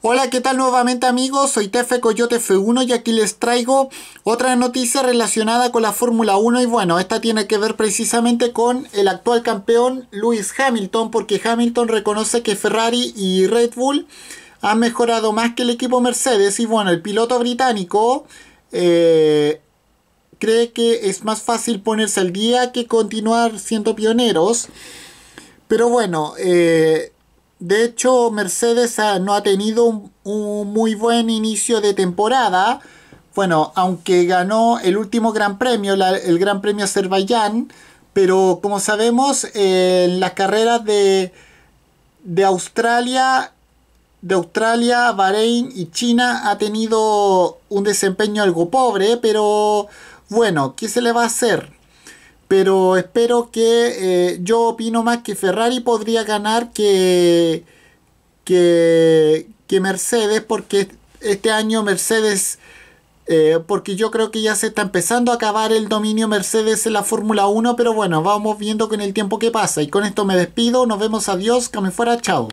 Hola, ¿qué tal nuevamente amigos? Soy Tefe Coyote F1 y aquí les traigo otra noticia relacionada con la Fórmula 1 y bueno, esta tiene que ver precisamente con el actual campeón Lewis Hamilton porque Hamilton reconoce que Ferrari y Red Bull han mejorado más que el equipo Mercedes y bueno, el piloto británico eh, cree que es más fácil ponerse al día que continuar siendo pioneros. Pero bueno, eh, de hecho, Mercedes no ha tenido un, muy buen inicio de temporada. Bueno, aunque ganó el último Gran Premio, el Gran Premio Azerbaiyán, pero como sabemos, eh, en las carreras de, de Australia, de Australia, Bahrein y China ha tenido un desempeño algo pobre, pero bueno, ¿qué se le va a hacer? pero espero que eh, yo opino más que Ferrari podría ganar que, que, Mercedes, porque este año Mercedes, eh, porque yo creo que ya se está empezando a acabar el dominio Mercedes en la Fórmula 1, pero bueno, vamos viendo con el tiempo que pasa. Y con esto me despido, nos vemos, adiós, que me fuera, chao.